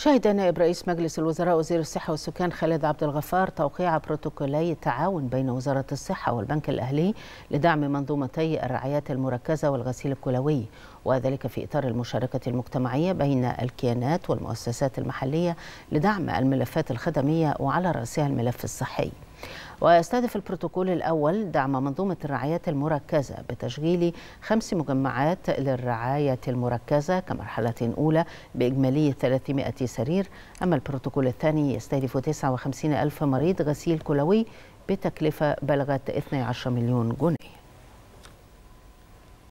شهد نائب رئيس مجلس الوزراء وزير الصحة والسكان خالد عبد الغفار توقيع بروتوكولي تعاون بين وزارة الصحة والبنك الأهلي لدعم منظومتي الرعايات المركزة والغسيل الكلوي وذلك في إطار المشاركة المجتمعية بين الكيانات والمؤسسات المحلية لدعم الملفات الخدمية وعلى رأسها الملف الصحي ويستهدف البروتوكول الأول دعم منظومة الرعايات المركزة بتشغيل خمس مجمعات للرعاية المركزة كمرحلة أولى بإجمالي 300 سرير أما البروتوكول الثاني يستهدف 59 ألف مريض غسيل كلوي بتكلفة بلغت 12 مليون جنيه